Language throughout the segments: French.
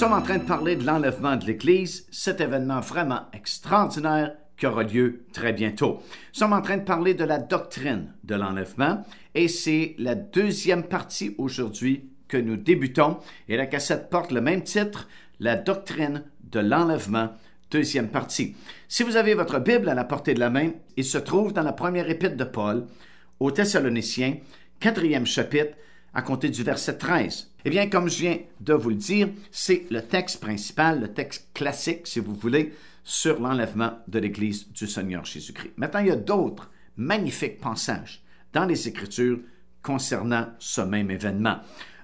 sommes en train de parler de l'enlèvement de l'Église, cet événement vraiment extraordinaire qui aura lieu très bientôt. Nous sommes en train de parler de la doctrine de l'enlèvement et c'est la deuxième partie aujourd'hui que nous débutons et la cassette porte le même titre, la doctrine de l'enlèvement, deuxième partie. Si vous avez votre Bible à la portée de la main, il se trouve dans la première épître de Paul aux Thessaloniciens, quatrième chapitre, à compter du verset 13. Eh bien, comme je viens de vous le dire, c'est le texte principal, le texte classique, si vous voulez, sur l'enlèvement de l'Église du Seigneur Jésus-Christ. Maintenant, il y a d'autres magnifiques passages dans les Écritures concernant ce même événement.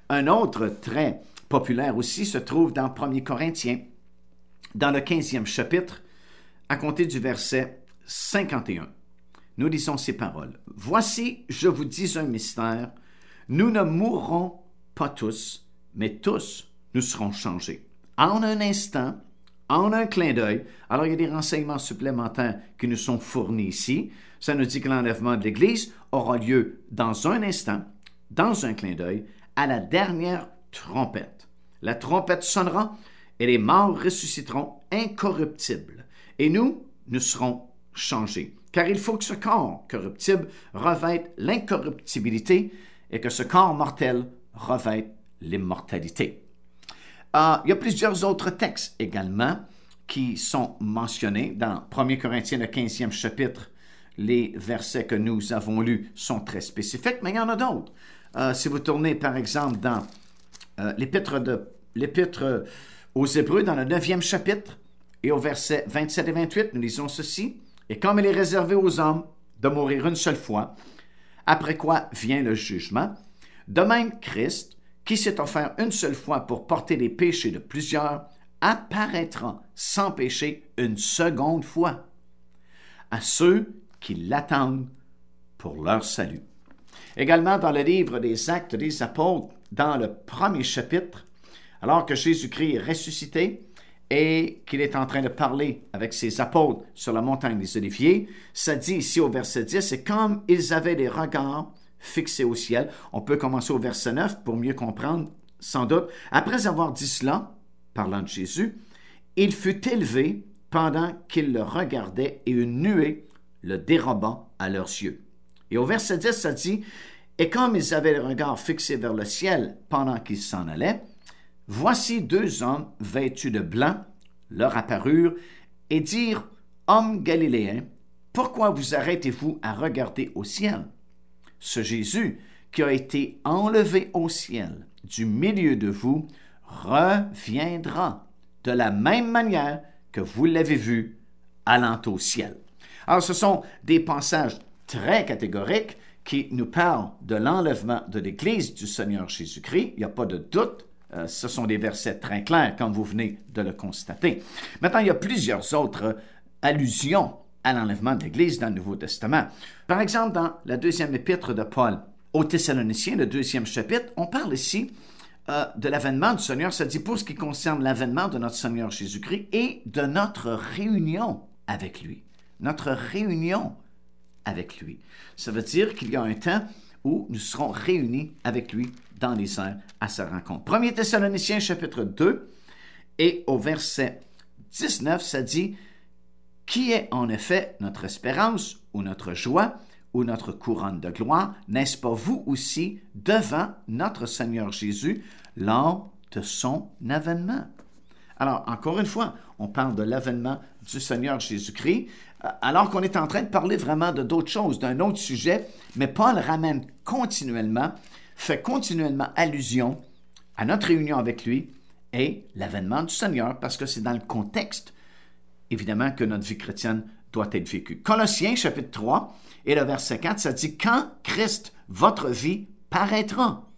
Un autre très populaire aussi se trouve dans 1 Corinthiens, dans le 15e chapitre, à compter du verset 51. Nous lisons ces paroles. Voici, je vous dis un mystère, nous ne mourrons pas tous, mais tous, nous serons changés. En un instant, en un clin d'œil. Alors, il y a des renseignements supplémentaires qui nous sont fournis ici. Ça nous dit que l'enlèvement de l'Église aura lieu dans un instant, dans un clin d'œil, à la dernière trompette. La trompette sonnera et les morts ressusciteront incorruptibles. Et nous, nous serons changés. Car il faut que ce corps corruptible revête l'incorruptibilité et que ce corps mortel revête l'immortalité. Euh, il y a plusieurs autres textes également qui sont mentionnés dans 1 Corinthiens, le 15e chapitre. Les versets que nous avons lus sont très spécifiques, mais il y en a d'autres. Euh, si vous tournez, par exemple, dans euh, l'épître, l'épître aux Hébreux, dans le 9e chapitre, et au verset 27 et 28, nous lisons ceci. Et comme il est réservé aux hommes de mourir une seule fois, après quoi vient le jugement. De même, Christ, qui s'est offert une seule fois pour porter les péchés de plusieurs, apparaîtra sans péché une seconde fois à ceux qui l'attendent pour leur salut. Également dans le livre des Actes des Apôtres, dans le premier chapitre, alors que Jésus-Christ est ressuscité, et qu'il est en train de parler avec ses apôtres sur la montagne des Oliviers, ça dit ici au verset 10, c'est comme ils avaient les regards fixés au ciel. On peut commencer au verset 9 pour mieux comprendre, sans doute. Après avoir dit cela, parlant de Jésus, il fut élevé pendant qu'ils le regardaient et une nuée le dérobant à leurs yeux. Et au verset 10, ça dit, et comme ils avaient les regards fixés vers le ciel pendant qu'ils s'en allaient, Voici deux hommes vêtus de blanc, leur apparurent, et dirent Hommes galiléens, pourquoi vous arrêtez-vous à regarder au ciel Ce Jésus, qui a été enlevé au ciel du milieu de vous, reviendra de la même manière que vous l'avez vu allant au ciel. Alors, ce sont des passages très catégoriques qui nous parlent de l'enlèvement de l'Église du Seigneur Jésus-Christ. Il n'y a pas de doute euh, ce sont des versets très clairs, comme vous venez de le constater. Maintenant, il y a plusieurs autres allusions à l'enlèvement de l'Église dans le Nouveau Testament. Par exemple, dans la deuxième épître de Paul aux Thessaloniciens, le deuxième chapitre, on parle ici euh, de l'avènement du Seigneur, ça dit pour ce qui concerne l'avènement de notre Seigneur Jésus-Christ et de notre réunion avec lui. Notre réunion avec lui. Ça veut dire qu'il y a un temps où nous serons réunis avec lui dans les airs à sa rencontre. 1 Thessaloniciens chapitre 2 et au verset 19, ça dit, qui est en effet notre espérance ou notre joie ou notre couronne de gloire, n'est-ce pas vous aussi devant notre Seigneur Jésus lors de son avènement? Alors, encore une fois, on parle de l'avènement du Seigneur Jésus-Christ euh, alors qu'on est en train de parler vraiment de d'autres choses, d'un autre sujet, mais Paul ramène continuellement, fait continuellement allusion à notre réunion avec lui et l'avènement du Seigneur, parce que c'est dans le contexte, évidemment, que notre vie chrétienne doit être vécue. Colossiens chapitre 3 et le verset 4, ça dit, quand Christ, votre vie, paraîtra,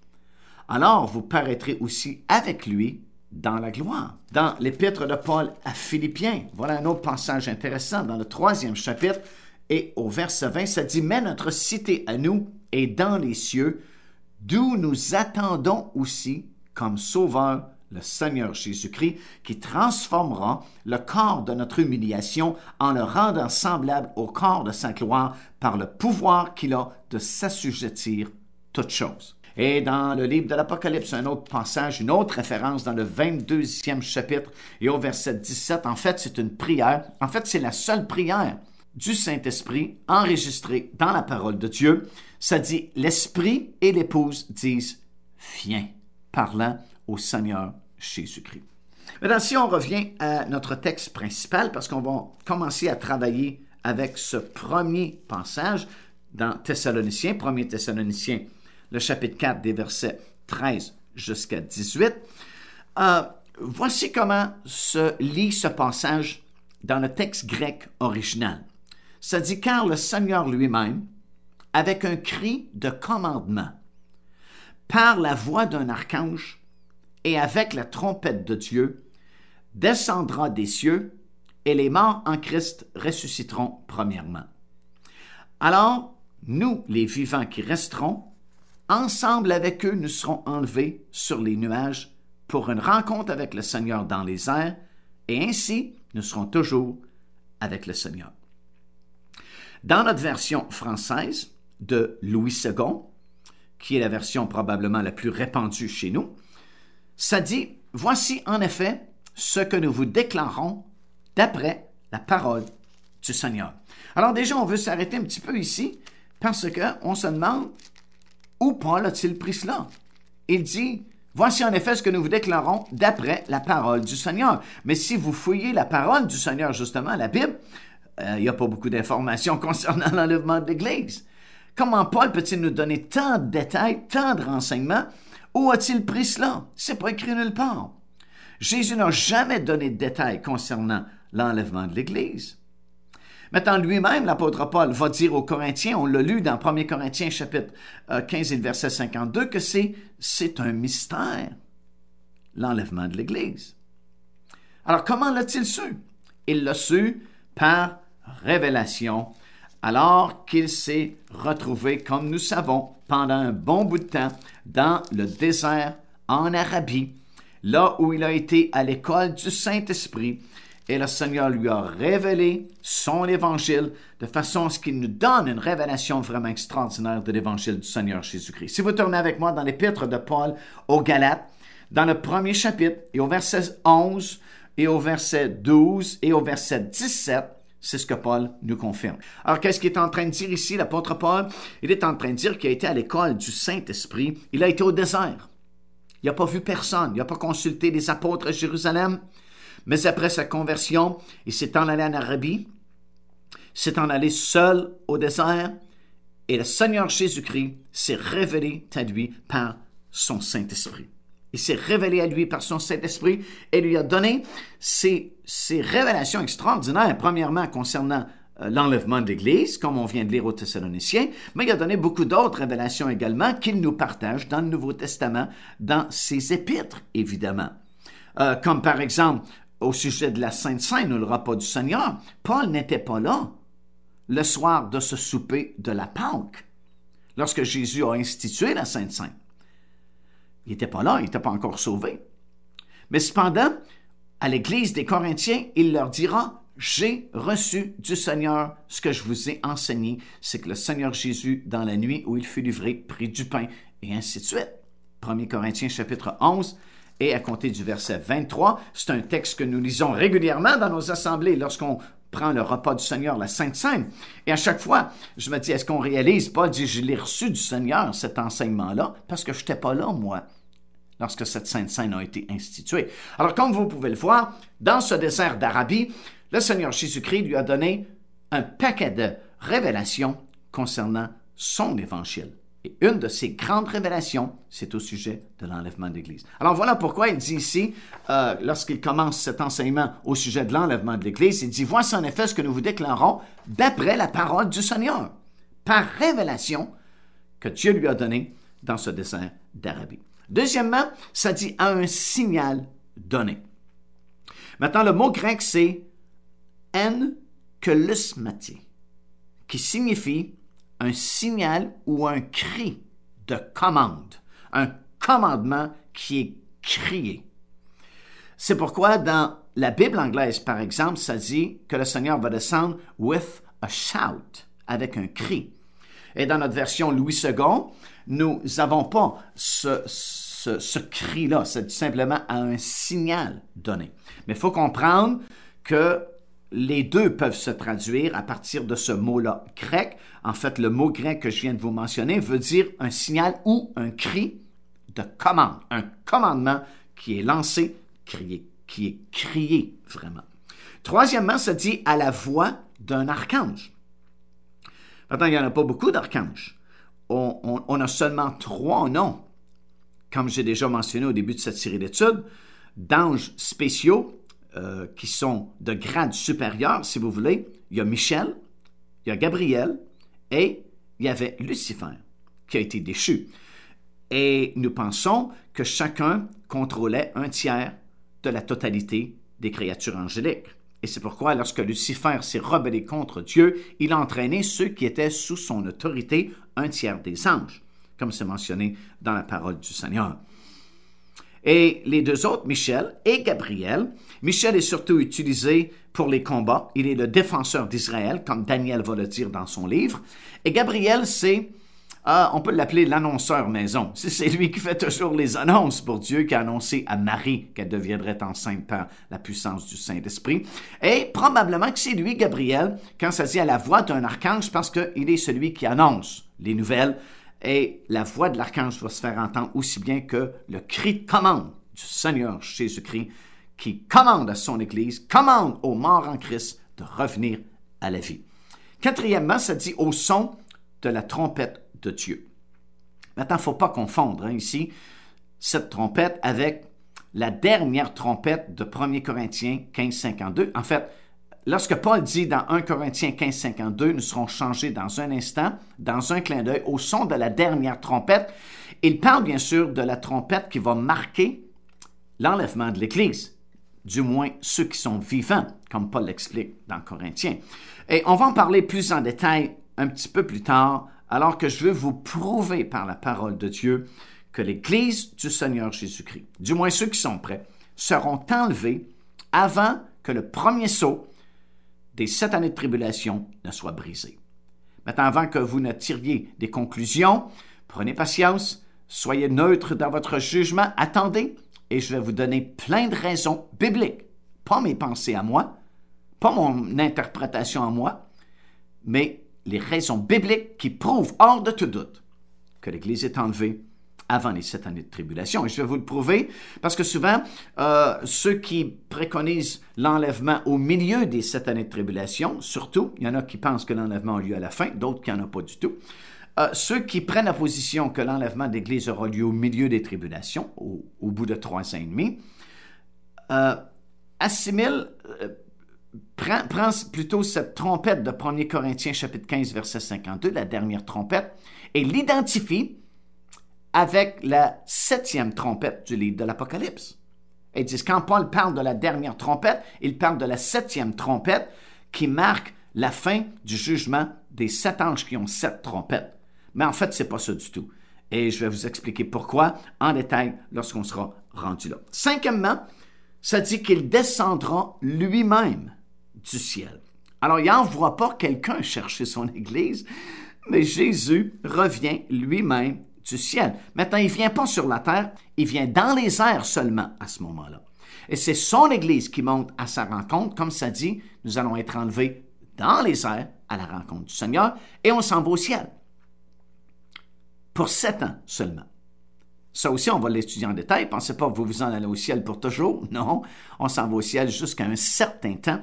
alors vous paraîtrez aussi avec lui dans la gloire. Dans l'épître de Paul à Philippiens, voilà un autre passage intéressant dans le troisième chapitre et au verset 20, ça dit, mais notre cité à nous est dans les cieux, d'où nous attendons aussi comme sauveur le Seigneur Jésus-Christ, qui transformera le corps de notre humiliation en le rendant semblable au corps de sa gloire par le pouvoir qu'il a de s'assujettir toutes choses. Et dans le livre de l'Apocalypse, un autre passage, une autre référence dans le 22e chapitre et au verset 17, en fait, c'est une prière. En fait, c'est la seule prière du Saint-Esprit enregistrée dans la parole de Dieu. Ça dit, l'Esprit et l'épouse disent, viens, parlant au Seigneur Jésus-Christ. Maintenant, si on revient à notre texte principal, parce qu'on va commencer à travailler avec ce premier passage dans Thessaloniciens, 1 Thessaloniciens le chapitre 4 des versets 13 jusqu'à 18. Euh, voici comment se lit ce passage dans le texte grec original. Ça dit car le Seigneur lui-même, avec un cri de commandement, par la voix d'un archange et avec la trompette de Dieu, descendra des cieux et les morts en Christ ressusciteront premièrement. Alors, nous, les vivants qui resterons, ensemble avec eux, nous serons enlevés sur les nuages pour une rencontre avec le Seigneur dans les airs, et ainsi nous serons toujours avec le Seigneur. Dans notre version française de Louis II, qui est la version probablement la plus répandue chez nous, ça dit, Voici en effet ce que nous vous déclarons d'après la parole du Seigneur. Alors déjà, on veut s'arrêter un petit peu ici parce qu'on se demande où Paul a-t-il pris cela? Il dit, Voici en effet ce que nous vous déclarons d'après la parole du Seigneur. Mais si vous fouillez la parole du Seigneur, justement, la Bible, euh, il n'y a pas beaucoup d'informations concernant l'enlèvement de l'Église. Comment Paul peut-il nous donner tant de détails, tant de renseignements? Où a-t-il pris cela? C'est pas écrit nulle part. Jésus n'a jamais donné de détails concernant l'enlèvement de l'Église. Maintenant lui-même, l'apôtre Paul va dire aux Corinthiens, on l'a lu dans 1 Corinthiens chapitre 15 euh, et verset 52, que c'est, c'est un mystère, l'enlèvement de l'Église. Alors comment l'a-t-il su? Il l'a su par révélation, alors qu'il s'est retrouvé, comme nous savons, pendant un bon bout de temps dans le désert en Arabie, là où il a été à l'école du Saint-Esprit, et le Seigneur lui a révélé son évangile de façon à ce qu'il nous donne une révélation vraiment extraordinaire de l'évangile du Seigneur Jésus-Christ. Si vous tournez avec moi dans l'épître de Paul aux Galates, dans le premier chapitre et au verset 11 et au verset 12 et au verset 17, c'est ce que Paul nous confirme. Alors, qu'est-ce qu'il est en train de dire ici, l'apôtre Paul? Il est en train de dire qu'il a été à l'école du Saint-Esprit. Il a été au désert. Il n'a pas vu personne. Il n'a pas consulté les apôtres à Jérusalem. Mais après sa conversion, il s'est en allé en Arabie, s'est en allé seul au désert, et le Seigneur Jésus-Christ s'est révélé à lui par son Saint-Esprit. Il s'est révélé à lui par son Saint-Esprit et lui a donné ses révélations extraordinaires, premièrement concernant euh, l'enlèvement de l'Église, comme on vient de lire aux Thessaloniciens, mais il a donné beaucoup d'autres révélations également qu'il nous partage dans le Nouveau Testament, dans ses épîtres, évidemment. Euh, comme par exemple au sujet de la Sainte sainte ou le pas du Seigneur, Paul n'était pas là le soir de ce souper de la Pâque, lorsque Jésus a institué la Sainte sainte Il n'était pas là, il n'était pas encore sauvé. Mais cependant, à l'Église des Corinthiens, il leur dira, j'ai reçu du Seigneur ce que je vous ai enseigné, c'est que le Seigneur Jésus, dans la nuit où il fut livré, prit du pain, et ainsi de suite. 1 Corinthiens chapitre 11, et à compter du verset 23. C'est un texte que nous lisons régulièrement dans nos assemblées lorsqu'on prend le repas du Seigneur, la Sainte Seine. Et à chaque fois, je me dis, est-ce qu'on réalise? pas, dit, je l'ai reçu du Seigneur, cet enseignement-là, parce que je n'étais pas là, moi, lorsque cette Sainte Seine a été instituée. Alors, comme vous pouvez le voir, dans ce désert d'Arabie, le Seigneur Jésus-Christ lui a donné un paquet de révélations concernant son évangile. Et une de ses grandes révélations, c'est au sujet de l'enlèvement de l'Église. Alors voilà pourquoi il dit ici, euh, lorsqu'il commence cet enseignement au sujet de l'enlèvement de l'Église, il dit, voici en effet ce que nous vous déclarons d'après la parole du Seigneur, par révélation que Dieu lui a donnée dans ce dessin d'Arabie. Deuxièmement, ça dit à un signal donné. Maintenant, le mot grec, c'est en qui signifie un signal ou un cri de commande, un commandement qui est crié. C'est pourquoi dans la Bible anglaise, par exemple, ça dit que le Seigneur va descendre with a shout, avec un cri. Et dans notre version Louis II, nous n'avons pas ce, cri-là, c'est simplement un signal donné. Mais il faut comprendre que les deux peuvent se traduire à partir de ce mot-là grec. En fait, le mot grec que je viens de vous mentionner veut dire un signal ou un cri de commande, un commandement qui est lancé, crié, qui est crié vraiment. Troisièmement, ça dit à la voix d'un archange. Maintenant, il n'y en a pas beaucoup d'archanges. On, on, a seulement trois noms, comme j'ai déjà mentionné au début de cette série d'études, d'anges spéciaux euh, qui sont de grade supérieur, si vous voulez, il y a Michel, il y a Gabriel et il y avait Lucifer qui a été déchu. Et nous pensons que chacun contrôlait un tiers de la totalité des créatures angéliques. Et c'est pourquoi lorsque Lucifer s'est rebellé contre Dieu, il a entraîné ceux qui étaient sous son autorité, un tiers des anges, comme c'est mentionné dans la parole du Seigneur. Et les deux autres, Michel et Gabriel, Michel est surtout utilisé pour les combats. Il est le défenseur d'Israël, comme Daniel va le dire dans son livre. Et Gabriel, c'est, ah, on peut l'appeler l'annonceur maison. C'est lui qui fait toujours les annonces pour Dieu, qui a annoncé à Marie qu'elle deviendrait enceinte par la puissance du Saint-Esprit. Et probablement que c'est lui, Gabriel, quand ça dit à la voix d'un archange, parce qu'il est celui qui annonce les nouvelles et la voix de l'archange va se faire entendre aussi bien que le cri de commande du Seigneur Jésus-Christ qui commande à son Église, commande aux morts en Christ de revenir à la vie. Quatrièmement, ça dit au son de la trompette de Dieu. Maintenant, il ne faut pas confondre hein, ici cette trompette avec la dernière trompette de 1 Corinthiens 15, 52. En fait, Lorsque Paul dit dans 1 Corinthiens 15, 52, nous serons changés dans un instant, dans un clin d'œil, au son de la dernière trompette, il parle bien sûr de la trompette qui va marquer l'enlèvement de l'Église, du moins ceux qui sont vivants, comme Paul l'explique dans Corinthiens. Et on va en parler plus en détail un petit peu plus tard, alors que je veux vous prouver par la parole de Dieu que l'Église du Seigneur Jésus-Christ, du moins ceux qui sont prêts, seront enlevés avant que le premier saut des sept années de tribulation ne soient brisées. Maintenant, avant que vous ne tiriez des conclusions, prenez patience, soyez neutre dans votre jugement, attendez, et je vais vous donner plein de raisons bibliques, pas mes pensées à moi, pas mon interprétation à moi, mais les raisons bibliques qui prouvent hors de tout doute que l'Église est enlevée avant les sept années de tribulation. Et je vais vous le prouver, parce que souvent, euh, ceux qui préconisent l'enlèvement au milieu des sept années de tribulation, surtout, il y en a qui pensent que l'enlèvement a lieu à la fin, d'autres qui n'en ont pas du tout. Euh, ceux qui prennent la position que l'enlèvement d'Église aura lieu au milieu des tribulations, au, bout de trois ans et demi, euh, assimilent, euh, prend, plutôt cette trompette de 1 Corinthiens chapitre 15, verset 52, la dernière trompette, et l'identifie avec la septième trompette du livre de l'Apocalypse. Et disent, quand Paul parle de la dernière trompette, il parle de la septième trompette qui marque la fin du jugement des sept anges qui ont sept trompettes. Mais en fait, ce n'est pas ça du tout. Et je vais vous expliquer pourquoi en détail lorsqu'on sera rendu là. Cinquièmement, ça dit qu'il descendra lui-même du ciel. Alors, il n'envoie pas quelqu'un chercher son Église, mais Jésus revient lui-même ciel. Maintenant, il ne vient pas sur la terre, il vient dans les airs seulement à ce moment-là. Et c'est son Église qui monte à sa rencontre. Comme ça dit, nous allons être enlevés dans les airs à la rencontre du Seigneur et on s'en va au ciel. Pour sept ans seulement. Ça aussi, on va l'étudier en détail. Pensez pas que vous vous en allez au ciel pour toujours. Non, on s'en va au ciel jusqu'à un certain temps.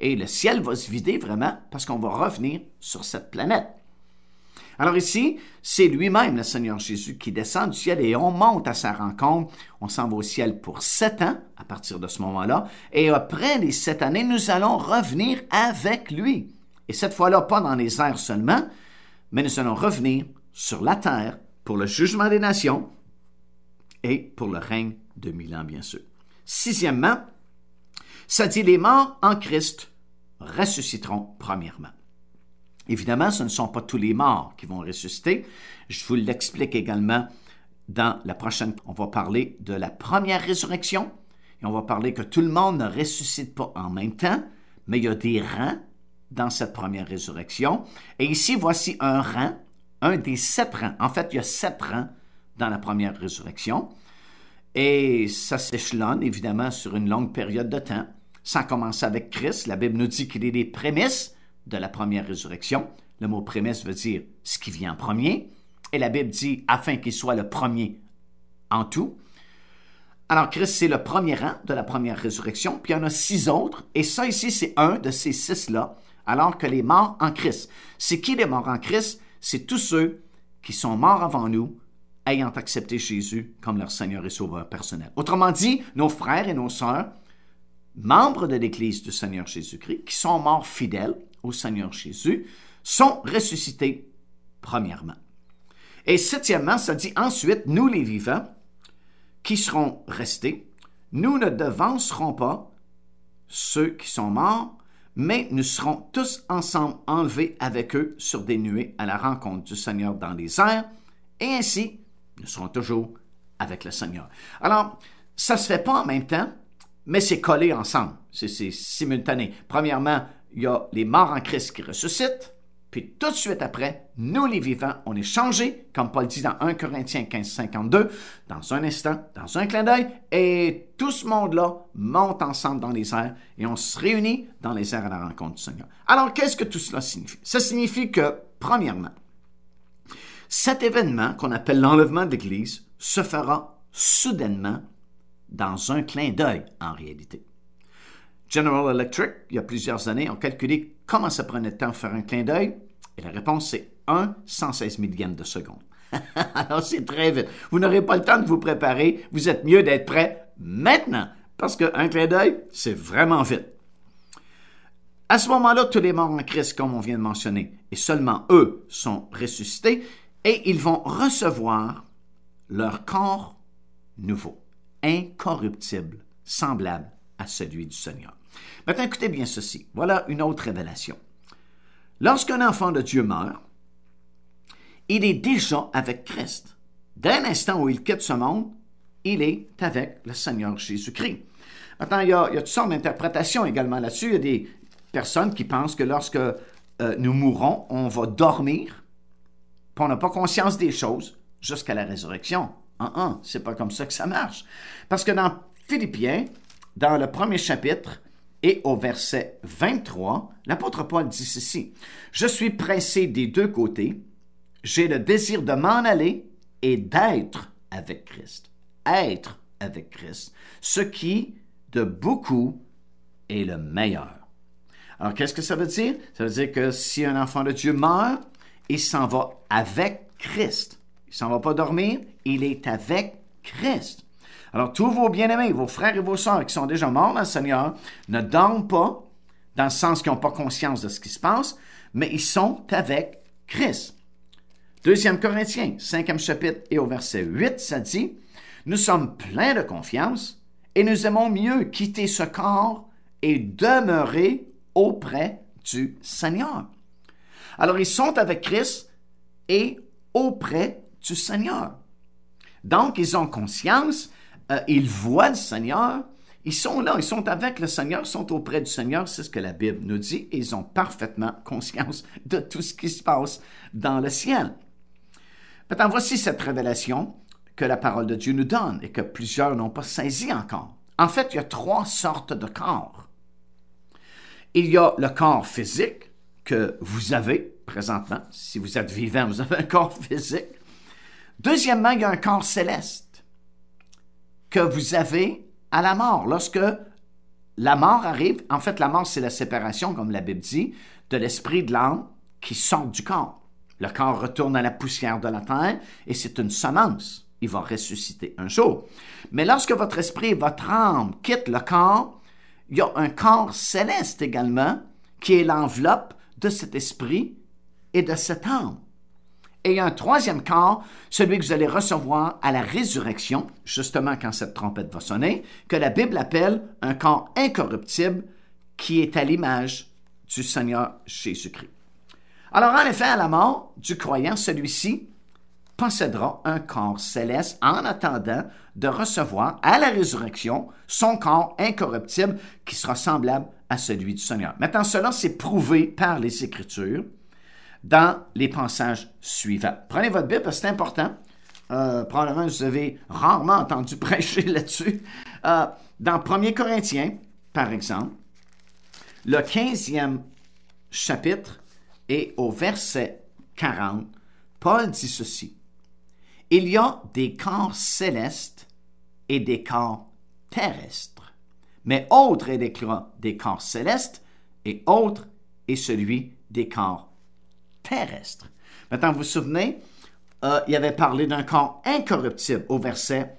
Et le ciel va se vider vraiment parce qu'on va revenir sur cette planète. Alors ici, c'est lui-même, le Seigneur Jésus, qui descend du ciel et on monte à sa rencontre. On s'en va au ciel pour sept ans à partir de ce moment-là. Et après les sept années, nous allons revenir avec lui. Et cette fois-là, pas dans les airs seulement, mais nous allons revenir sur la terre pour le jugement des nations et pour le règne de mille ans, bien sûr. Sixièmement, ça dit les morts en Christ ressusciteront premièrement. Évidemment, ce ne sont pas tous les morts qui vont ressusciter. Je vous l'explique également dans la prochaine. On va parler de la première résurrection et on va parler que tout le monde ne ressuscite pas en même temps, mais il y a des rangs dans cette première résurrection. Et ici, voici un rang, un des sept rangs. En fait, il y a sept rangs dans la première résurrection. Et ça s'échelonne évidemment sur une longue période de temps. Ça commence avec Christ, la Bible nous dit qu'il est des prémices de la première résurrection. Le mot prémisse veut dire ce qui vient en premier. Et la Bible dit afin qu'il soit le premier en tout. Alors, Christ, c'est le premier rang de la première résurrection, puis il y en a six autres, et ça ici, c'est un de ces six-là, alors que les morts en Christ. C'est qui les morts en Christ? C'est tous ceux qui sont morts avant nous, ayant accepté Jésus comme leur Seigneur et Sauveur personnel. Autrement dit, nos frères et nos sœurs, membres de l'Église du Seigneur Jésus-Christ, qui sont morts fidèles, au Seigneur Jésus sont ressuscités, premièrement. Et septièmement, ça dit ensuite, nous les vivants, qui serons restés, nous ne devancerons pas ceux qui sont morts, mais nous serons tous ensemble enlevés avec eux sur des nuées à la rencontre du Seigneur dans les airs, et ainsi, nous serons toujours avec le Seigneur. Alors, ça ne se fait pas en même temps, mais c'est collé ensemble, c'est simultané. Premièrement, il y a les morts en Christ qui ressuscitent, puis tout de suite après, nous les vivants, on est changés, comme Paul dit dans 1 Corinthiens 15, 52, dans un instant, dans un clin d'œil, et tout ce monde-là monte ensemble dans les airs et on se réunit dans les airs à la rencontre du Seigneur. Alors, qu'est-ce que tout cela signifie? Ça signifie que, premièrement, cet événement qu'on appelle l'enlèvement de l'Église se fera soudainement dans un clin d'œil en réalité. General Electric, il y a plusieurs années, ont calculé comment ça prenait de temps de faire un clin d'œil. Et la réponse, c'est 1 116 millième de seconde. Alors, c'est très vite. Vous n'aurez pas le temps de vous préparer. Vous êtes mieux d'être prêt maintenant. Parce qu'un clin d'œil, c'est vraiment vite. À ce moment-là, tous les morts en Christ, comme on vient de mentionner, et seulement eux sont ressuscités, et ils vont recevoir leur corps nouveau, incorruptible, semblable à celui du Seigneur. Maintenant, ben, écoutez bien ceci. Voilà une autre révélation. Lorsqu'un enfant de Dieu meurt, il est déjà avec Christ. Dès l'instant où il quitte ce monde, il est avec le Seigneur Jésus-Christ. Maintenant, il y, a, il y toutes sortes d'interprétations également là-dessus. Il y a des personnes qui pensent que lorsque euh, nous mourrons, on va dormir, puis on n'a pas conscience des choses jusqu'à la résurrection. Ah, uh c'est pas comme ça que ça marche. Parce que dans Philippiens, dans le premier chapitre, et au verset 23, l'apôtre Paul dit ceci, Je suis pressé des deux côtés, j'ai le désir de m'en aller et d'être avec Christ. Être avec Christ, ce qui, de beaucoup, est le meilleur. Alors, qu'est-ce que ça veut dire? Ça veut dire que si un enfant de Dieu meurt, il s'en va avec Christ. Il s'en va pas dormir, il est avec Christ. Alors, tous vos bien-aimés, vos frères et vos sœurs qui sont déjà morts dans le Seigneur, ne dorment pas, dans le sens qu'ils n'ont pas conscience de ce qui se passe, mais ils sont avec Christ. Deuxième Corinthiens, 5e chapitre et au verset 8, ça dit, Nous sommes pleins de confiance et nous aimons mieux quitter ce corps et demeurer auprès du Seigneur. Alors ils sont avec Christ et auprès du Seigneur. Donc ils ont conscience euh, ils voient le Seigneur, ils sont là, ils sont avec le Seigneur, ils sont auprès du Seigneur, c'est ce que la Bible nous dit, et ils ont parfaitement conscience de tout ce qui se passe dans le ciel. Maintenant, voici cette révélation que la parole de Dieu nous donne et que plusieurs n'ont pas saisi encore. En fait, il y a trois sortes de corps. Il y a le corps physique que vous avez présentement. Si vous êtes vivant, vous avez un corps physique. Deuxièmement, il y a un corps céleste que vous avez à la mort. Lorsque la mort arrive, en fait, la mort, c'est la séparation, comme la Bible dit, de l'esprit de l'âme qui sort du corps. Le corps retourne à la poussière de la terre et c'est une semence. Il va ressusciter un jour. Mais lorsque votre esprit et votre âme quittent le corps, il y a un corps céleste également qui est l'enveloppe de cet esprit et de cette âme et un troisième corps, celui que vous allez recevoir à la résurrection, justement quand cette trompette va sonner, que la Bible appelle un corps incorruptible qui est à l'image du Seigneur Jésus-Christ. Alors en effet, à la mort du croyant, celui-ci possédera un corps céleste en attendant de recevoir à la résurrection son corps incorruptible qui sera semblable à celui du Seigneur. Maintenant, cela, c'est prouvé par les Écritures dans les passages suivants. Prenez votre Bible parce c'est important. Euh, probablement, vous avez rarement entendu prêcher là-dessus. Euh, dans 1 Corinthiens, par exemple, le 15e chapitre et au verset 40, Paul dit ceci. Il y a des corps célestes et des corps terrestres, mais autre est des corps célestes et autre est celui des corps terrestre. Maintenant, vous vous souvenez, euh, il avait parlé d'un corps incorruptible au verset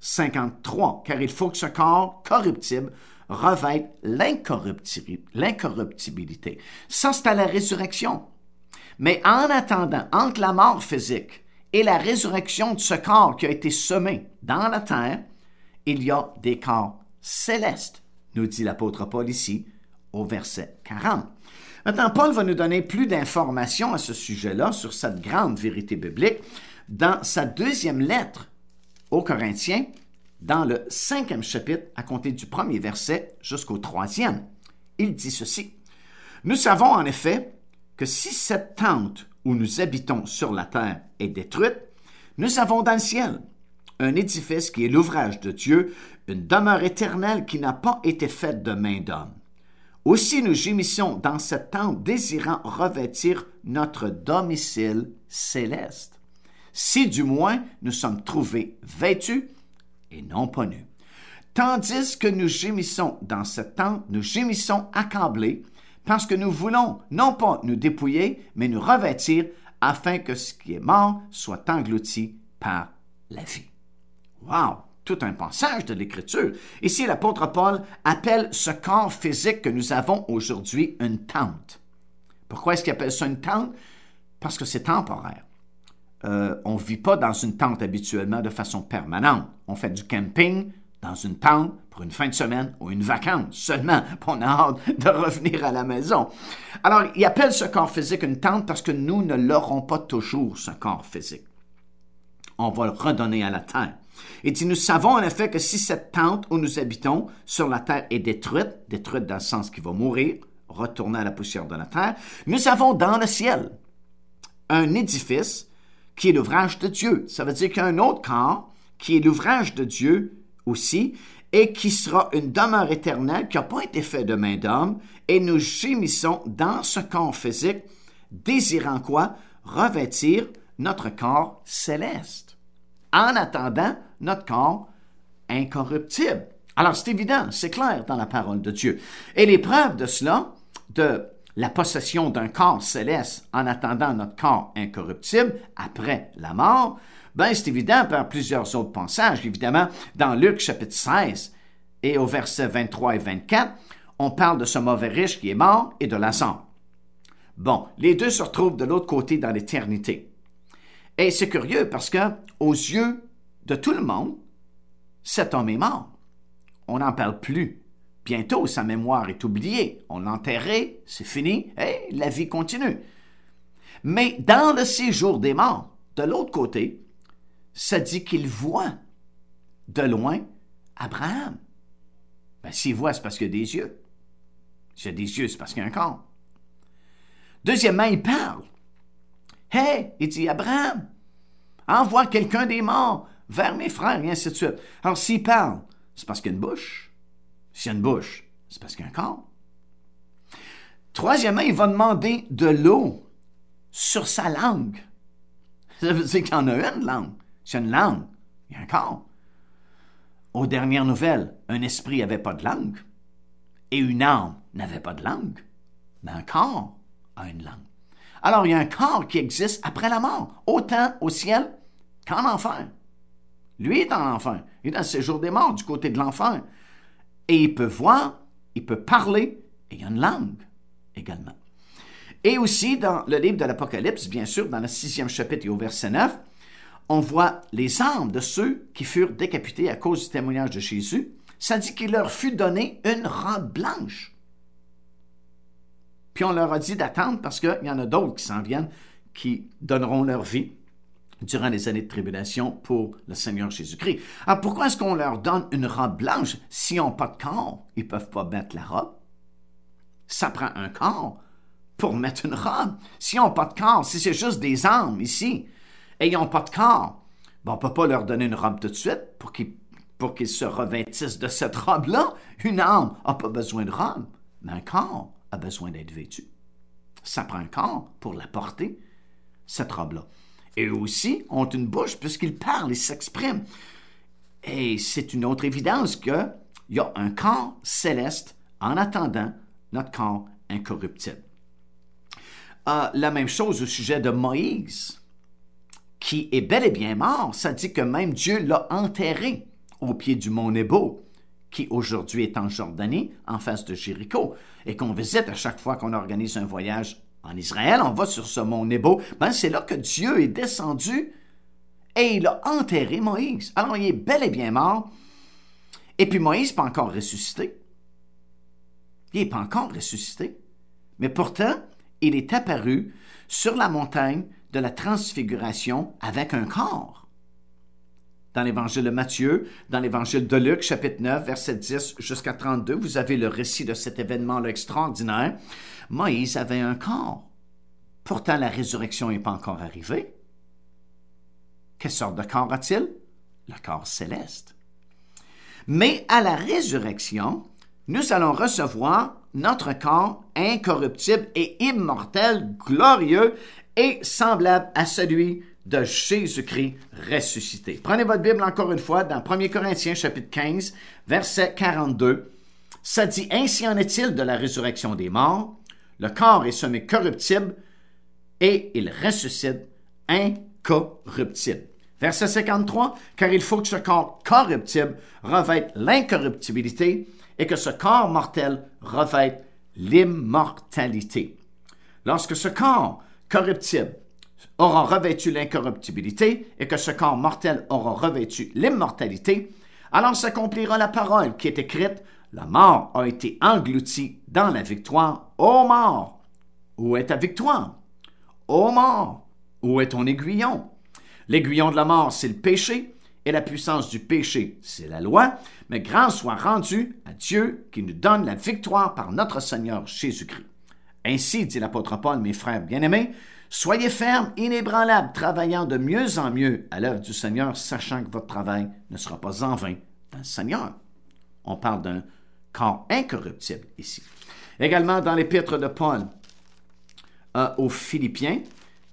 53, car il faut que ce corps corruptible revête l'incorruptibilité. Ça, c'est à la résurrection. Mais en attendant, entre la mort physique et la résurrection de ce corps qui a été semé dans la terre, il y a des corps célestes, nous dit l'apôtre Paul ici au verset 40. Maintenant, Paul va nous donner plus d'informations à ce sujet-là, sur cette grande vérité biblique, dans sa deuxième lettre aux Corinthiens, dans le cinquième chapitre, à compter du premier verset jusqu'au troisième. Il dit ceci. Nous savons en effet que si cette tente où nous habitons sur la terre est détruite, nous avons dans le ciel un édifice qui est l'ouvrage de Dieu, une demeure éternelle qui n'a pas été faite de main d'homme. Aussi nous gémissons dans ce temps désirant revêtir notre domicile céleste. Si du moins nous sommes trouvés vêtus et non pas nus. Tandis que nous gémissons dans ce temps, nous gémissons accablés parce que nous voulons non pas nous dépouiller, mais nous revêtir afin que ce qui est mort soit englouti par la vie. Wow! tout un passage de l'Écriture. Ici, l'apôtre Paul appelle ce corps physique que nous avons aujourd'hui une tente. Pourquoi est-ce qu'il appelle ça une tente? Parce que c'est temporaire. Euh, on ne vit pas dans une tente habituellement de façon permanente. On fait du camping dans une tente pour une fin de semaine ou une vacance seulement. pour a hâte de revenir à la maison. Alors, il appelle ce corps physique une tente parce que nous ne l'aurons pas toujours, ce corps physique on va le redonner à la terre. Et dit, nous savons en effet que si cette tente où nous habitons sur la terre est détruite, détruite dans le sens qu'il va mourir, retourner à la poussière de la terre, nous avons dans le ciel un édifice qui est l'ouvrage de Dieu. Ça veut dire qu'un autre corps qui est l'ouvrage de Dieu aussi et qui sera une demeure éternelle qui n'a pas été faite de main d'homme et nous gémissons dans ce corps physique, désirant quoi? Revêtir notre corps céleste, en attendant notre corps incorruptible. Alors c'est évident, c'est clair dans la parole de Dieu. Et les preuves de cela, de la possession d'un corps céleste en attendant notre corps incorruptible après la mort, ben c'est évident par plusieurs autres passages. Évidemment, dans Luc chapitre 16 et au verset 23 et 24, on parle de ce mauvais riche qui est mort et de Lazare. Bon, les deux se retrouvent de l'autre côté dans l'éternité. Et c'est curieux parce que, aux yeux de tout le monde, cet homme est mort. On n'en parle plus. Bientôt, sa mémoire est oubliée. On l'a enterré, c'est fini, et la vie continue. Mais dans le séjour des morts, de l'autre côté, ça dit qu'il voit de loin Abraham. Ben, s'il voit, c'est parce qu'il a des yeux. S'il a des yeux, c'est parce qu'il a un corps. Deuxièmement, il parle. Hé, il dit Abraham, Envoie quelqu'un des morts vers mes frères, et ainsi de suite. Alors, s'il parle, c'est parce qu'il y a une bouche. S'il y a une bouche, c'est parce qu'il y a un corps. Troisièmement, il va demander de l'eau sur sa langue. Ça veut dire qu'il en a une langue. a une langue. Il y a un corps. Aux dernières nouvelles, un esprit n'avait pas de langue et une âme n'avait pas de langue, mais un corps a une langue. Alors, il y a un corps qui existe après la mort, autant au ciel qu'en enfer. Lui est en enfer. Il est dans le séjour des morts, du côté de l'enfer. Et il peut voir, il peut parler, et il y a une langue également. Et aussi, dans le livre de l'Apocalypse, bien sûr, dans le sixième chapitre et au verset 9, on voit les âmes de ceux qui furent décapités à cause du témoignage de Jésus. Ça dit qu'il leur fut donné une robe blanche. Puis on leur a dit d'attendre parce qu'il y en a d'autres qui s'en viennent, qui donneront leur vie durant les années de tribulation pour le Seigneur Jésus-Christ. Alors pourquoi est-ce qu'on leur donne une robe blanche s'ils n'ont pas de corps? Ils ne peuvent pas mettre la robe. Ça prend un corps pour mettre une robe. S'ils n'ont pas de corps, si c'est juste des âmes ici, et ils pas de corps, ben, on ne peut pas leur donner une robe tout de suite pour qu'ils pour qu'ils se revêtissent de cette robe-là. Une âme n'a pas besoin de robe, mais un corps a besoin d'être vêtu. Ça prend un corps pour la porter, cette robe-là. Et eux aussi ont une bouche puisqu'ils parlent et s'expriment. Et c'est une autre évidence qu'il y a un corps céleste en attendant notre corps incorruptible. Euh, la même chose au sujet de Moïse, qui est bel et bien mort. Ça dit que même Dieu l'a enterré au pied du mont Nebo qui aujourd'hui est en Jordanie, en face de Jéricho, et qu'on visite à chaque fois qu'on organise un voyage en Israël, on va sur ce mont Nebo, ben c'est là que Dieu est descendu et il a enterré Moïse. Alors il est bel et bien mort, et puis Moïse n'est pas encore ressuscité. Il n'est pas encore ressuscité. Mais pourtant, il est apparu sur la montagne de la transfiguration avec un corps dans l'évangile de Matthieu, dans l'évangile de Luc, chapitre 9, verset 10 jusqu'à 32, vous avez le récit de cet événement extraordinaire. Moïse avait un corps. Pourtant, la résurrection n'est pas encore arrivée. Quelle sorte de corps a-t-il? Le corps céleste. Mais à la résurrection, nous allons recevoir notre corps incorruptible et immortel, glorieux et semblable à celui de Jésus-Christ ressuscité. Prenez votre Bible encore une fois dans 1 Corinthiens chapitre 15, verset 42. Ça dit, Ainsi en est-il de la résurrection des morts. Le corps est semé corruptible et il ressuscite incorruptible. Verset 53, Car il faut que ce corps corruptible revête l'incorruptibilité et que ce corps mortel revête l'immortalité. Lorsque ce corps corruptible aura revêtu l'incorruptibilité et que ce corps mortel aura revêtu l'immortalité, alors s'accomplira la parole qui est écrite, la mort a été engloutie dans la victoire. Ô mort, où est ta victoire? Ô mort, où est ton aiguillon? L'aiguillon de la mort, c'est le péché, et la puissance du péché, c'est la loi, mais grand soit rendu à Dieu qui nous donne la victoire par notre Seigneur Jésus-Christ. Ainsi, dit l'apôtre Paul, mes frères bien-aimés, Soyez fermes, inébranlables, travaillant de mieux en mieux à l'œuvre du Seigneur, sachant que votre travail ne sera pas en vain dans le Seigneur. On parle d'un corps incorruptible ici. Également dans l'épître de Paul euh, aux Philippiens,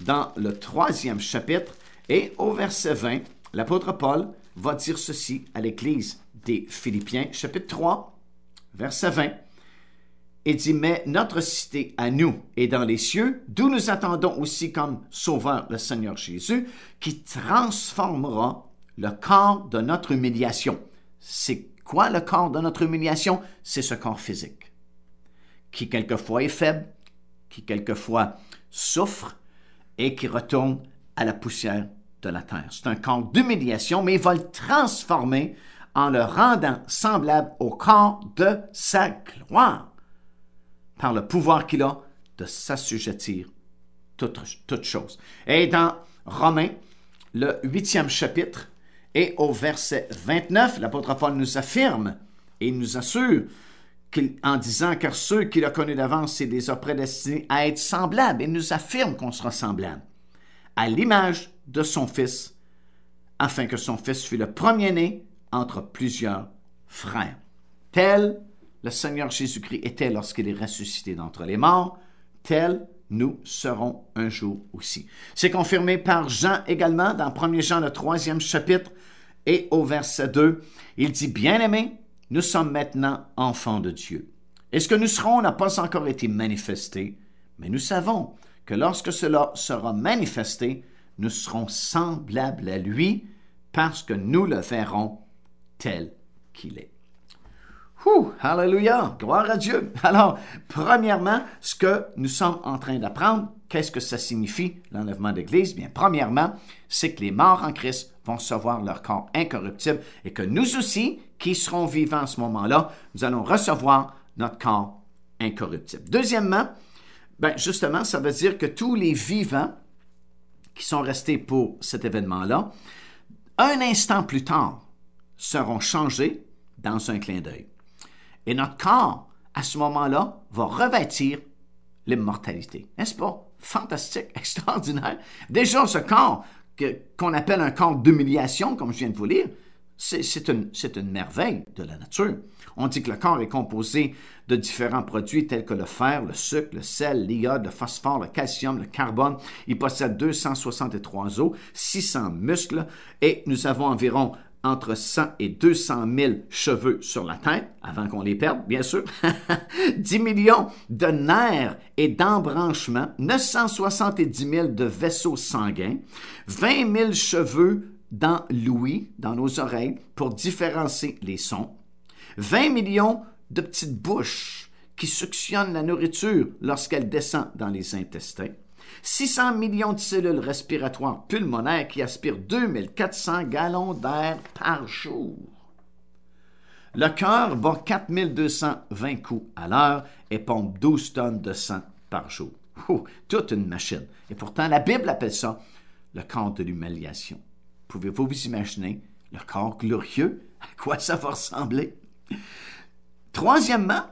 dans le troisième chapitre et au verset 20, l'apôtre Paul va dire ceci à l'Église des Philippiens, chapitre 3, verset 20. Il dit, mais notre cité à nous est dans les cieux, d'où nous attendons aussi comme sauveur le Seigneur Jésus, qui transformera le corps de notre humiliation. C'est quoi le corps de notre humiliation? C'est ce corps physique, qui quelquefois est faible, qui quelquefois souffre et qui retourne à la poussière de la terre. C'est un corps d'humiliation, mais il va le transformer en le rendant semblable au corps de sa gloire par le pouvoir qu'il a, de s'assujettir toute, toute chose. Et dans Romains, le huitième chapitre, et au verset 29, l'apôtre Paul nous affirme et nous assure en disant car ceux qu'il a connus d'avance, c'est les a prédestinés à être semblables. Il nous affirme qu'on sera semblables à l'image de son fils, afin que son fils fût le premier-né entre plusieurs frères. Tel le Seigneur Jésus-Christ était lorsqu'il est ressuscité d'entre les morts, tel nous serons un jour aussi. C'est confirmé par Jean également dans 1 Jean le troisième chapitre et au verset 2. Il dit, Bien-aimés, nous sommes maintenant enfants de Dieu. Et ce que nous serons n'a pas encore été manifesté, mais nous savons que lorsque cela sera manifesté, nous serons semblables à lui parce que nous le verrons tel qu'il est hallelujah, gloire à Dieu. Alors, premièrement, ce que nous sommes en train d'apprendre, qu'est-ce que ça signifie, l'enlèvement d'Église? Bien, premièrement, c'est que les morts en Christ vont recevoir leur corps incorruptible et que nous aussi, qui serons vivants à ce moment-là, nous allons recevoir notre corps incorruptible. Deuxièmement, ben justement, ça veut dire que tous les vivants qui sont restés pour cet événement-là, un instant plus tard, seront changés dans un clin d'œil. Et notre corps, à ce moment-là, va revêtir l'immortalité. N'est-ce pas? Fantastique, extraordinaire. Déjà, ce corps qu'on appelle un corps d'humiliation, comme je viens de vous lire, c'est une, une, merveille de la nature. On dit que le corps est composé de différents produits tels que le fer, le sucre, le sel, l'iode, le phosphore, le calcium, le carbone. Il possède 263 os, 600 muscles et nous avons environ entre 100 et 200 000 cheveux sur la tête, avant qu'on les perde, bien sûr, 10 millions de nerfs et d'embranchements, 970 000 de vaisseaux sanguins, 20 000 cheveux dans l'ouïe, dans nos oreilles, pour différencier les sons, 20 millions de petites bouches qui suctionnent la nourriture lorsqu'elle descend dans les intestins, 600 millions de cellules respiratoires pulmonaires qui aspirent 2400 gallons d'air par jour. Le cœur bat 4220 coups à l'heure et pompe 12 tonnes de sang par jour. toute une machine. Et pourtant, la Bible appelle ça le corps de l'humiliation. Pouvez-vous vous imaginer le corps glorieux? À quoi ça va ressembler? Troisièmement,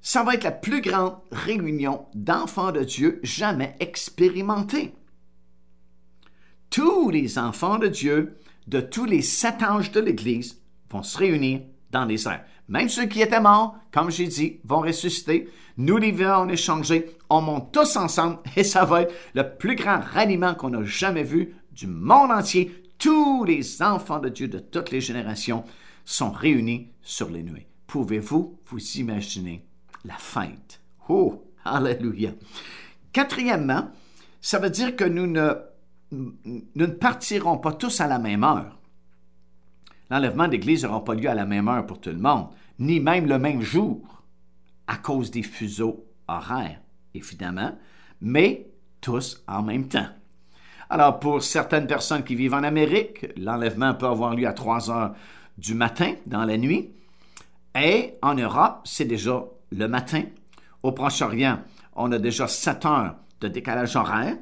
ça va être la plus grande réunion d'enfants de Dieu jamais expérimentée. Tous les enfants de Dieu de tous les sept anges de l'Église vont se réunir dans les airs. Même ceux qui étaient morts, comme j'ai dit, vont ressusciter. Nous les verrons échanger. On monte tous ensemble et ça va être le plus grand ralliement qu'on a jamais vu du monde entier. Tous les enfants de Dieu de toutes les générations sont réunis sur les nuées. Pouvez-vous vous imaginer la fête. Oh, alléluia. Quatrièmement, ça veut dire que nous ne, nous ne partirons pas tous à la même heure. L'enlèvement d'église n'aura pas lieu à la même heure pour tout le monde, ni même le même jour, à cause des fuseaux horaires, évidemment, mais tous en même temps. Alors, pour certaines personnes qui vivent en Amérique, l'enlèvement peut avoir lieu à 3 heures du matin, dans la nuit, et en Europe, c'est déjà le matin. Au Proche-Orient, on a déjà 7 heures de décalage horaire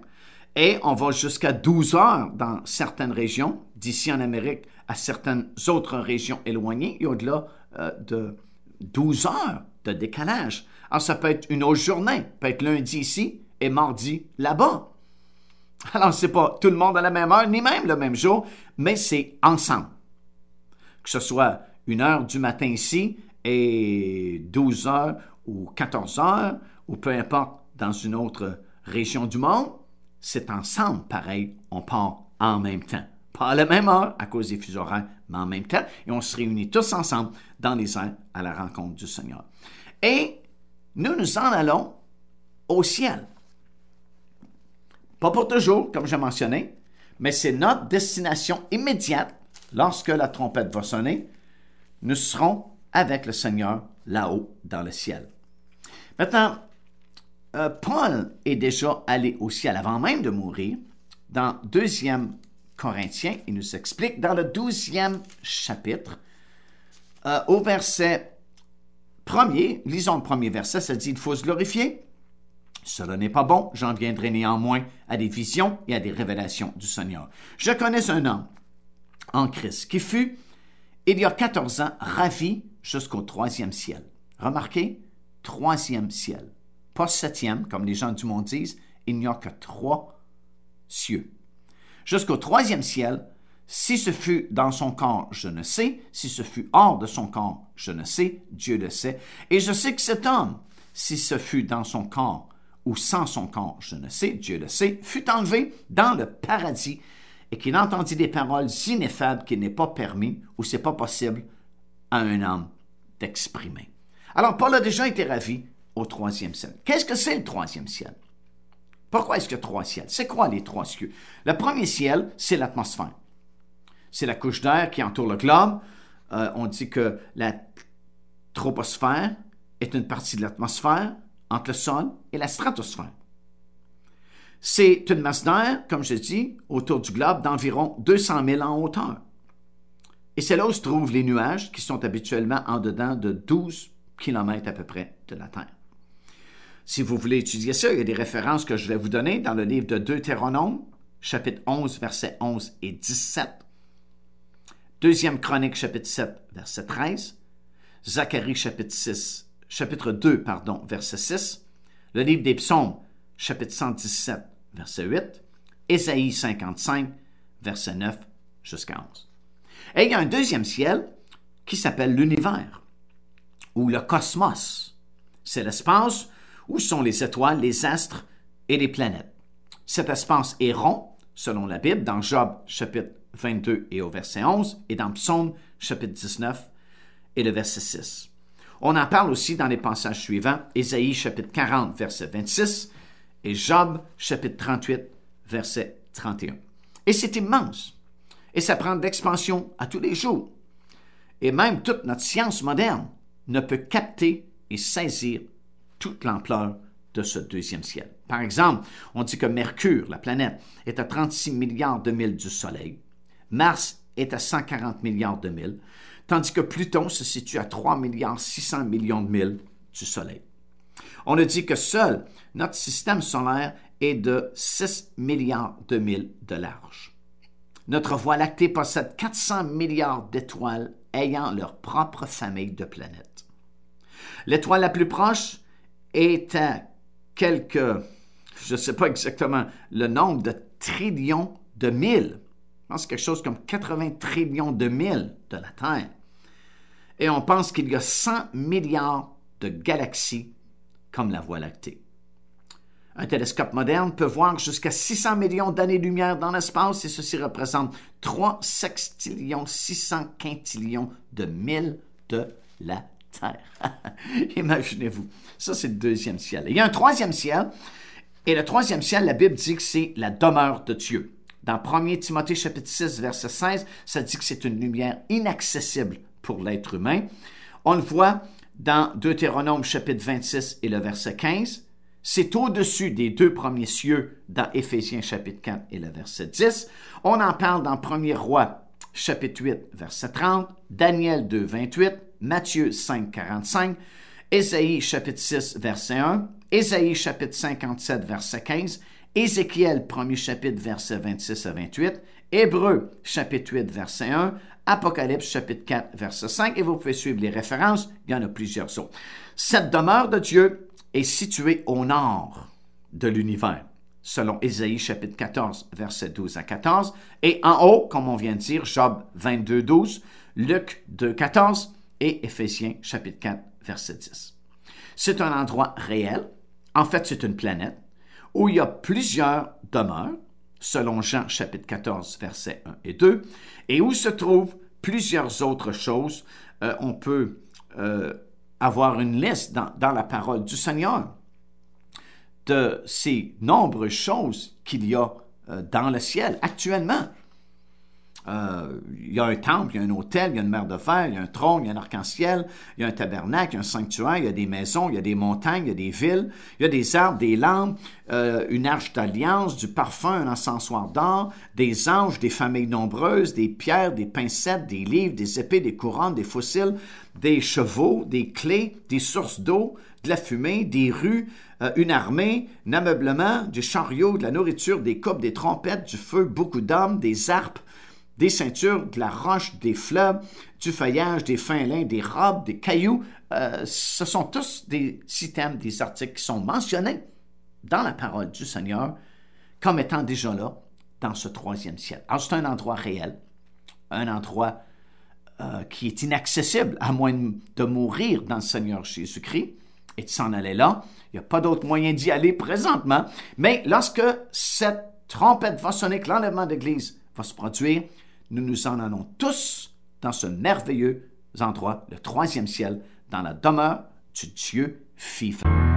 et on va jusqu'à 12 heures dans certaines régions, d'ici en Amérique à certaines autres régions éloignées et au-delà euh, de 12 heures de décalage. Alors ça peut être une autre journée, ça peut être lundi ici et mardi là-bas. Alors c'est pas tout le monde à la même heure, ni même le même jour, mais c'est ensemble. Que ce soit une heure du matin ici, et 12 heures ou 14 heures, ou peu importe, dans une autre région du monde, c'est ensemble pareil, on part en même temps. Pas à la même heure à cause des fuseaux horaires, mais en même temps, et on se réunit tous ensemble dans les airs à la rencontre du Seigneur. Et nous nous en allons au ciel. Pas pour toujours, comme je mentionné, mais c'est notre destination immédiate. Lorsque la trompette va sonner, nous serons avec le Seigneur là-haut dans le ciel. Maintenant, euh, Paul est déjà allé au ciel avant même de mourir. Dans 2 Corinthiens, il nous explique dans le 12e chapitre, euh, au verset 1er, lisons le premier verset, ça dit Il faut se glorifier. Cela n'est pas bon, j'en viendrai néanmoins à des visions et à des révélations du Seigneur. Je connais un homme en Christ qui fut, il y a 14 ans, ravi jusqu'au troisième ciel. Remarquez, troisième ciel. Pas septième, comme les gens du monde disent, il n'y a que trois cieux. Jusqu'au troisième ciel, si ce fut dans son corps, je ne sais, si ce fut hors de son camp, je ne sais, Dieu le sait. Et je sais que cet homme, si ce fut dans son camp ou sans son camp, je ne sais, Dieu le sait, fut enlevé dans le paradis et qu'il entendit des paroles ineffables qui n'est pas permis ou c'est pas possible à un homme d'exprimer. Alors, Paul a déjà été ravi au troisième ciel. Qu'est-ce que c'est le troisième ciel? Pourquoi est-ce qu'il y a trois ciels? C'est quoi les trois cieux? Le premier ciel, c'est l'atmosphère. C'est la couche d'air qui entoure le globe. Euh, on dit que la troposphère est une partie de l'atmosphère entre le sol et la stratosphère. C'est une masse d'air, comme je dis, autour du globe d'environ 200 000 en hauteur. Et c'est là où se trouvent les nuages qui sont habituellement en dedans de 12 km à peu près de la Terre. Si vous voulez étudier ça, il y a des références que je vais vous donner dans le livre de Deutéronome, chapitre 11, versets 11 et 17. Deuxième chronique, chapitre 7, verset 13. Zacharie, chapitre 6, chapitre 2, pardon, verset 6. Le livre des psaumes, chapitre 117, verset 8. Ésaïe 55, verset 9 jusqu'à 11. Et il y a un deuxième ciel qui s'appelle l'univers ou le cosmos. C'est l'espace où sont les étoiles, les astres et les planètes. Cet espace est rond, selon la Bible, dans Job chapitre 22 et au verset 11, et dans Psaume chapitre 19 et le verset 6. On en parle aussi dans les passages suivants, Ésaïe chapitre 40, verset 26, et Job chapitre 38, verset 31. Et c'est immense. Et ça prend de l'expansion à tous les jours. Et même toute notre science moderne ne peut capter et saisir toute l'ampleur de ce deuxième ciel. Par exemple, on dit que Mercure, la planète, est à 36 milliards de milles du Soleil. Mars est à 140 milliards de milles, tandis que Pluton se situe à 3 milliards 600 millions de milles du Soleil. On a dit que seul notre système solaire est de 6 milliards de milles de large. Notre Voie lactée possède 400 milliards d'étoiles ayant leur propre famille de planètes. L'étoile la plus proche est à quelques, je ne sais pas exactement le nombre de trillions de mille. Je pense quelque chose comme 80 trillions de mille de la Terre. Et on pense qu'il y a 100 milliards de galaxies comme la Voie lactée. Un télescope moderne peut voir jusqu'à 600 millions d'années-lumière dans l'espace et ceci représente 3 sextillions 600 quintillions de mille de la Terre. Imaginez-vous. Ça, c'est le deuxième ciel. il y a un troisième ciel et le troisième ciel, la Bible dit que c'est la demeure de Dieu. Dans 1 Timothée chapitre 6, verset 16, ça dit que c'est une lumière inaccessible pour l'être humain. On le voit dans Deutéronome chapitre 26 et le verset 15. C'est au-dessus des deux premiers cieux dans Éphésiens chapitre 4 et le verset 10. On en parle dans 1er roi chapitre 8 verset 30, Daniel 2 28, Matthieu 5 45, Ésaïe chapitre 6 verset 1, Ésaïe chapitre 57 verset 15, Ézéchiel 1er chapitre verset 26 à 28, Hébreu chapitre 8 verset 1, Apocalypse chapitre 4 verset 5 et vous pouvez suivre les références, il y en a plusieurs autres. Cette demeure de Dieu est situé au nord de l'univers, selon Ésaïe chapitre 14, versets 12 à 14, et en haut, comme on vient de dire, Job 22, 12, Luc 2, 14 et Éphésiens chapitre 4, verset 10. C'est un endroit réel, en fait c'est une planète, où il y a plusieurs demeures, selon Jean chapitre 14, versets 1 et 2, et où se trouvent plusieurs autres choses. Euh, on peut euh, avoir une liste dans, la parole du Seigneur de ces nombreuses choses qu'il y a euh, dans le ciel actuellement il y a un temple, il y a un hôtel, il y a une mer de fer, il y a un trône, il y a un arc-en-ciel, il y a un tabernacle, un sanctuaire, il y a des maisons, il y a des montagnes, il y a des villes, il y a des arbres, des lampes, une arche d'alliance, du parfum, un encensoir d'or, des anges, des familles nombreuses, des pierres, des pincettes, des livres, des épées, des couronnes, des fossiles, des chevaux, des clés, des sources d'eau, de la fumée, des rues, une armée, un ameublement, du chariot, de la nourriture, des coupes, des trompettes, du feu, beaucoup d'hommes, des arpes, des ceintures, de la roche, des fleuves, du feuillage, des fins lins, des robes, des cailloux. Euh, ce sont tous des systèmes, des articles qui sont mentionnés dans la parole du Seigneur comme étant déjà là dans ce troisième ciel. Alors c'est un endroit réel, un endroit euh, qui est inaccessible à moins de mourir dans le Seigneur Jésus-Christ et de s'en aller là. Il n'y a pas d'autre moyen d'y aller présentement. Mais lorsque cette trompette va sonner, que l'enlèvement d'Église va se produire, nous nous en allons tous dans ce merveilleux endroit, le troisième ciel, dans la demeure du Dieu vivant.